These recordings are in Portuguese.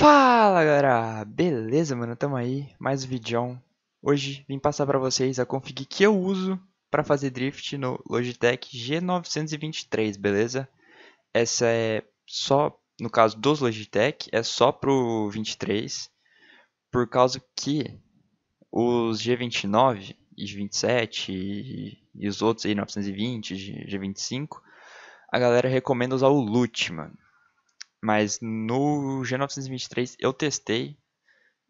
Fala galera, beleza mano, tamo aí, mais um vídeo. Hoje vim passar pra vocês a config que eu uso para fazer drift no Logitech G923, beleza? Essa é só, no caso dos Logitech, é só pro 23, por causa que os G29 e G27 e, e os outros aí 920, G25, a galera recomenda usar o Lute, mano. Mas no G923 eu testei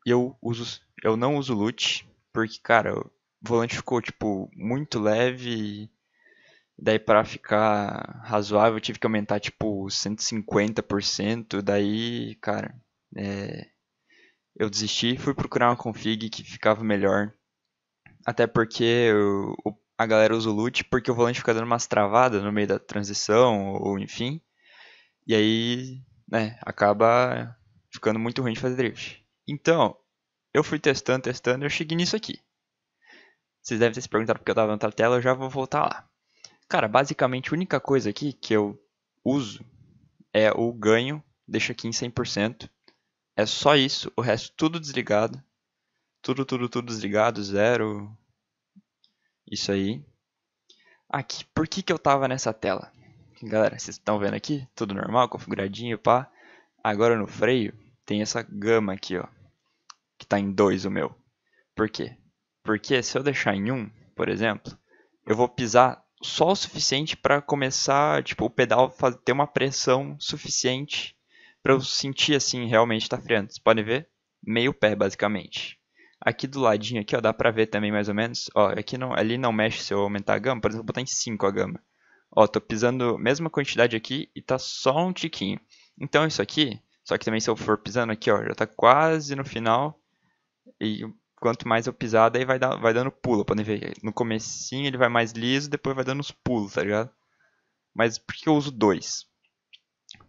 e eu, uso, eu não uso loot, porque, cara, o volante ficou, tipo, muito leve. Daí para ficar razoável eu tive que aumentar, tipo, 150%. Daí, cara, é, eu desisti e fui procurar uma config que ficava melhor. Até porque eu, a galera usa o loot porque o volante fica dando umas travadas no meio da transição, ou enfim. E aí né, acaba ficando muito ruim de fazer drift. Então, eu fui testando, testando, eu cheguei nisso aqui. Vocês devem ter se perguntado porque eu estava na outra tela, eu já vou voltar lá. Cara, basicamente a única coisa aqui que eu uso é o ganho, deixa aqui em 100%. É só isso, o resto tudo desligado. Tudo, tudo, tudo desligado, zero. Isso aí. Aqui, por que, que eu estava nessa tela? Galera, vocês estão vendo aqui? Tudo normal, configuradinho, pá. Agora no freio tem essa gama aqui, ó. Que tá em 2 o meu. Por quê? Porque se eu deixar em 1, um, por exemplo, eu vou pisar só o suficiente para começar, tipo, o pedal ter uma pressão suficiente para eu sentir assim realmente tá freando. Vocês podem ver? Meio pé basicamente. Aqui do ladinho aqui, ó, dá pra ver também mais ou menos. Ó, aqui não, ali não mexe se eu aumentar a gama, por exemplo, eu vou botar em 5 a gama. Ó, tô pisando a mesma quantidade aqui e tá só um tiquinho. Então isso aqui, só que também se eu for pisando aqui, ó, já tá quase no final. E quanto mais eu pisar, daí vai, dar, vai dando pulo, podem ver. No comecinho ele vai mais liso, depois vai dando os pulos, tá ligado? Mas por que eu uso dois?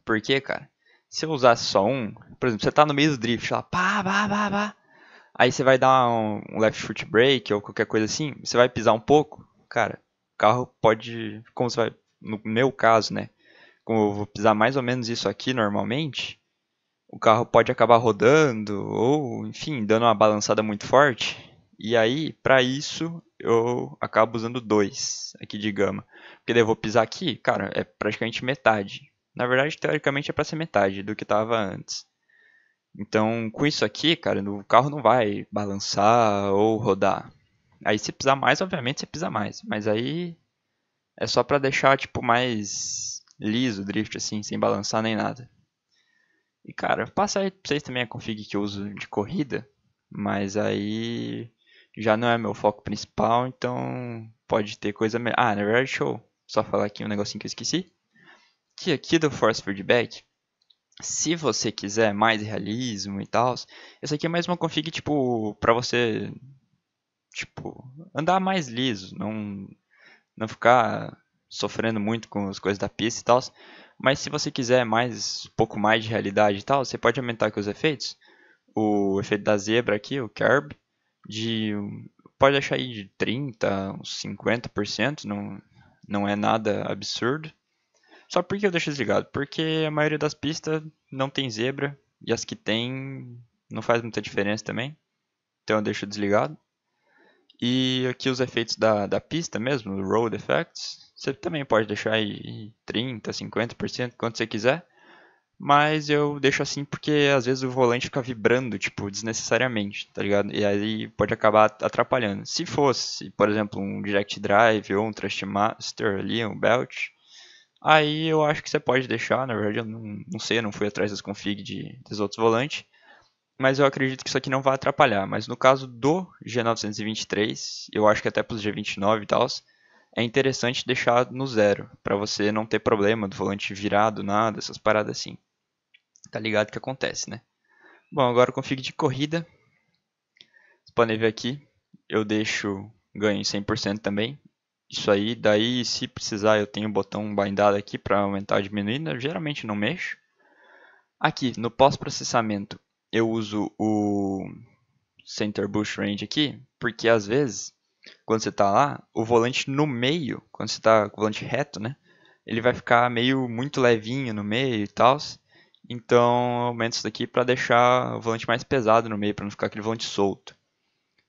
Porque, cara, se eu usasse só um, por exemplo, você tá no meio do drift, lá, pá, pá, pá, pá. Aí você vai dar um, um left foot break ou qualquer coisa assim, você vai pisar um pouco, cara, carro pode, como você vai, no meu caso, né, como eu vou pisar mais ou menos isso aqui normalmente, o carro pode acabar rodando ou, enfim, dando uma balançada muito forte. E aí, para isso, eu acabo usando dois aqui de gama. Porque daí eu vou pisar aqui, cara, é praticamente metade. Na verdade, teoricamente é para ser metade do que estava antes. Então, com isso aqui, cara, o carro não vai balançar ou rodar. Aí se pisar mais, obviamente você pisa mais. Mas aí é só para deixar tipo mais liso o drift assim, sem balançar nem nada. E cara, passa aí pra vocês também a config que eu uso de corrida, mas aí já não é meu foco principal, então pode ter coisa melhor. Ah, na verdade, show. só falar aqui um negocinho que eu esqueci. Que aqui do Force Feedback, se você quiser mais realismo e tal, essa aqui é mais uma config tipo para você tipo, andar mais liso, não, não ficar sofrendo muito com as coisas da pista e tal. Mas se você quiser mais, um pouco mais de realidade e tal, você pode aumentar aqui os efeitos. O efeito da zebra aqui, o Kerb, de pode achar aí de 30, uns 50%, não, não é nada absurdo. Só porque eu deixo desligado, porque a maioria das pistas não tem zebra e as que tem não faz muita diferença também. Então eu deixo desligado. E aqui os efeitos da, da pista mesmo, Road Effects, você também pode deixar aí 30%, 50%, quanto você quiser. Mas eu deixo assim porque às vezes o volante fica vibrando, tipo, desnecessariamente, tá ligado? E aí pode acabar atrapalhando. Se fosse, por exemplo, um Direct Drive ou um Thrustmaster ali, um Belt, aí eu acho que você pode deixar, na verdade eu não, não sei, eu não fui atrás das config de, dos outros volantes mas eu acredito que isso aqui não vai atrapalhar. Mas no caso do G923, eu acho que até para os G29 e tal, é interessante deixar no zero, para você não ter problema do volante virado, nada, essas paradas assim. Tá ligado o que acontece, né? Bom, agora config de corrida. Vocês podem ver aqui, eu deixo ganho 100% também. Isso aí, daí se precisar eu tenho o um botão bindado aqui para aumentar ou diminuir, né? eu geralmente não mexo. Aqui, no pós-processamento, eu uso o center bush range aqui, porque às vezes, quando você está lá, o volante no meio, quando você está com o volante reto, né? Ele vai ficar meio muito levinho no meio e tal. Então, eu aumento isso daqui para deixar o volante mais pesado no meio, para não ficar aquele volante solto.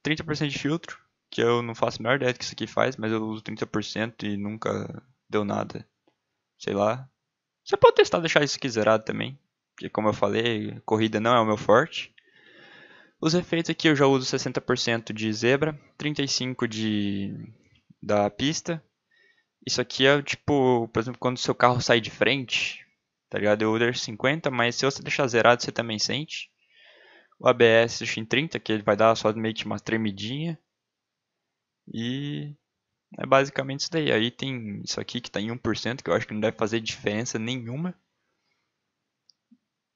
30% de filtro, que eu não faço a menor ideia do que isso aqui faz, mas eu uso 30% e nunca deu nada. Sei lá. Você pode testar deixar isso aqui zerado também que como eu falei, corrida não é o meu forte. Os efeitos aqui eu já uso 60% de zebra, 35% de, da pista. Isso aqui é tipo, por exemplo, quando o seu carro sai de frente, tá ligado? Eu uso 50, mas se você deixar zerado você também sente. O ABS deixa em 30, que ele vai dar só meio que uma tremidinha. E é basicamente isso daí. Aí tem isso aqui que está em 1%, que eu acho que não deve fazer diferença nenhuma.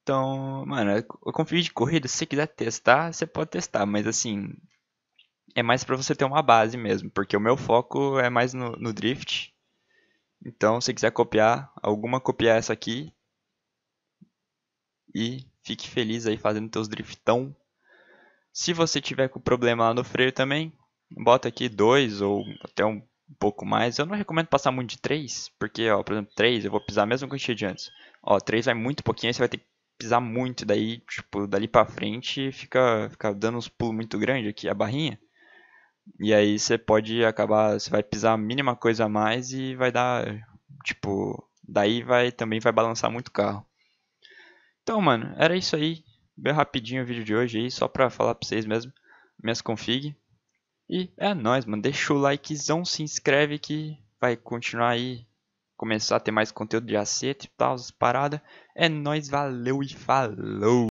Então, mano, eu confio de corrida, se você quiser testar, você pode testar, mas assim, é mais para você ter uma base mesmo, porque o meu foco é mais no, no drift. Então, se quiser copiar, alguma copiar essa aqui e fique feliz aí fazendo teus driftão. Se você tiver com problema lá no freio também, bota aqui dois ou até um pouco mais. Eu não recomendo passar muito de três, porque, ó, por exemplo, três eu vou pisar a mesma quantia de antes. Ó, três vai muito pouquinho, aí você vai ter que pisar muito, daí, tipo, dali pra frente fica, fica dando uns pulos muito grandes aqui, a barrinha. E aí você pode acabar, você vai pisar a mínima coisa a mais e vai dar, tipo, daí vai também vai balançar muito o carro. Então, mano, era isso aí. Bem rapidinho o vídeo de hoje aí, só pra falar pra vocês mesmo, minhas config. E é nóis, mano, deixa o likezão, se inscreve que vai continuar aí começar a ter mais conteúdo de aceito e tal, as paradas. É nóis, valeu e falou!